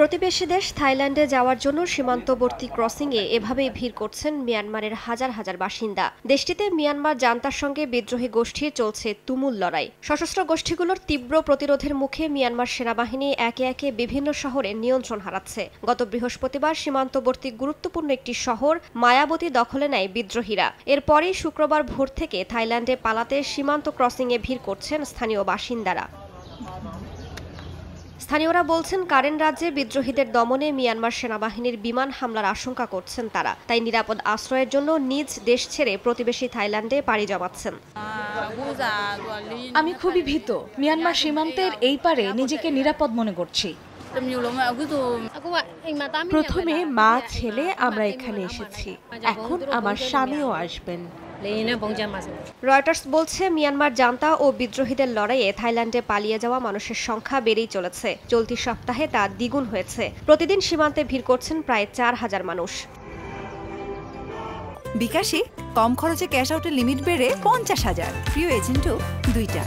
প্রতিবেশী দেশ থাইল্যান্ডে যাওয়ার জন্য সীমান্তবর্তী ক্রসিংয়ে এভাবে ভিড় করছেন মিয়ানমারের হাজার হাজার বাসিন্দা দেশটিতে মিয়ানমার জান্তার সঙ্গে বিদ্রোহী গোষ্ঠী চলছে তুমুল লড়াই সশস্ত্র গোষ্ঠীগুলোর তীব্র প্রতিরোধের মুখে মিয়ানমার সেনাবাহিনী একে একে বিভিন্ন শহরে নিয়ন্ত্রণ হারাচ্ছে গত বৃহস্পতিবার সীমান্তবর্তী গুরুত্বপূর্ণ একটি শহর মায়াবতী দখলে নেয় বিদ্রোহীরা এরপরে শুক্রবার ভোর থেকে থাইল্যান্ডে পালাতে সীমান্ত ক্রসিংয়ে ভিড় করছেন স্থানীয় বাসিন্দারা স্থানীয়রা বলছেন কারেন রাজ্যে বিদ্রোহীদের দমনে মিয়ানমার সেনাবাহিনীর বিমান হামলার আশঙ্কা করছেন তারা তাই নিরাপদ আশ্রয়ের জন্য নিজ দেশ ছেড়ে প্রতিবেশী থাইল্যান্ডে পাড়ি জমাচ্ছেন আমি খুবই ভীত মিয়ানমার সীমান্তের এই পারে নিজেকে নিরাপদ মনে করছি প্রথমে মা ছেলে আমরা এখানে এসেছি এখন আমার স্বামীও আসবেন রয়টার্স বলছে মিয়ানমার জান্তা ও বিদ্রোহীদের লড়াইয়ে থাইল্যান্ডে পালিয়ে যাওয়া মানুষের সংখ্যা বেড়েই চলেছে চলতি সপ্তাহে তা দ্বিগুণ হয়েছে প্রতিদিন সীমান্তে ভিড় করছেন প্রায় চার হাজার মানুষ বিকাশে কম খরচে ক্যাশ আউটের লিমিট বেড়ে পঞ্চাশ হাজার প্রিয় এজেন্টও দুইটা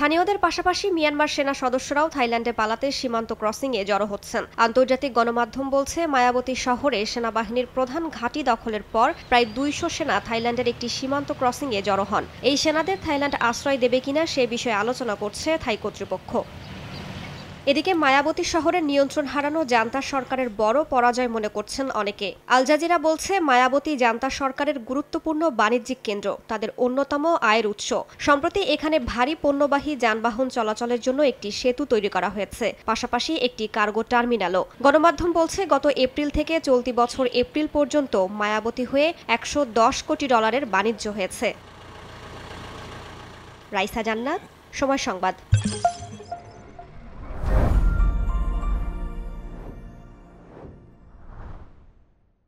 স্থানীয়দের পাশাপাশি মিয়ানমার সেনা সদস্যরাও থাইল্যান্ডে পালাতে সীমান্ত ক্রসিংয়ে জড়ো হচ্ছেন আন্তর্জাতিক গণমাধ্যম বলছে মায়াবতী শহরে সেনাবাহিনীর প্রধান ঘাঁটি দখলের পর প্রায় দুইশো সেনা থাইল্যান্ডের একটি সীমান্ত ক্রসিংয়ে জড়ো হন এই সেনাদের থাইল্যান্ড আশ্রয় দেবে কিনা সে বিষয়ে আলোচনা করছে থাই কর্তৃপক্ষ এদিকে মায়াবতী শহরের নিয়ন্ত্রণ হারানো জান্তা সরকারের বড় পরাজয় মনে করছেন অনেকে আলজাজিরা বলছে মায়াবতী জান্তা সরকারের গুরুত্বপূর্ণ বাণিজ্যিক কেন্দ্র তাদের অন্যতম আয়ের উৎস সম্প্রতি এখানে ভারী পণ্যবাহী যানবাহন চলাচলের জন্য একটি সেতু তৈরি করা হয়েছে পাশাপাশি একটি কার্গো টার্মিনালও গণমাধ্যম বলছে গত এপ্রিল থেকে চলতি বছর এপ্রিল পর্যন্ত মায়াবতী হয়ে একশো কোটি ডলারের বাণিজ্য হয়েছে রাইসা জান্নাত সময় সংবাদ